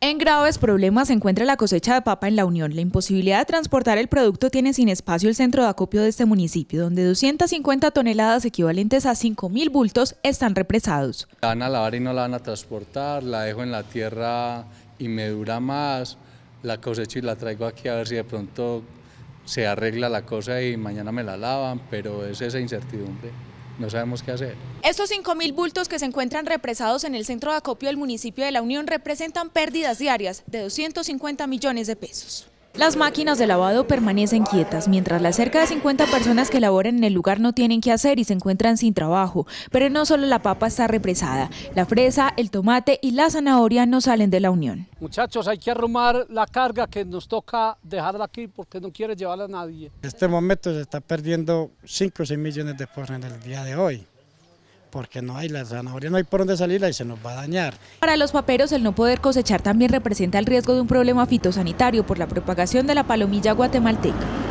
En graves problemas se encuentra la cosecha de papa en la Unión. La imposibilidad de transportar el producto tiene sin espacio el centro de acopio de este municipio, donde 250 toneladas equivalentes a 5.000 bultos están represados. La van a lavar y no la van a transportar, la dejo en la tierra y me dura más, la cosecho y la traigo aquí a ver si de pronto se arregla la cosa y mañana me la lavan, pero es esa incertidumbre no sabemos qué hacer. Estos 5.000 bultos que se encuentran represados en el centro de acopio del municipio de La Unión representan pérdidas diarias de 250 millones de pesos. Las máquinas de lavado permanecen quietas, mientras las cerca de 50 personas que laboran en el lugar no tienen que hacer y se encuentran sin trabajo. Pero no solo la papa está represada, la fresa, el tomate y la zanahoria no salen de la unión. Muchachos, hay que arrumar la carga que nos toca dejarla aquí porque no quiere llevarla a nadie. En este momento se está perdiendo 5 o 6 millones de pesos en el día de hoy porque no hay, la zanahoria no hay por dónde salirla y se nos va a dañar. Para los paperos el no poder cosechar también representa el riesgo de un problema fitosanitario por la propagación de la palomilla guatemalteca.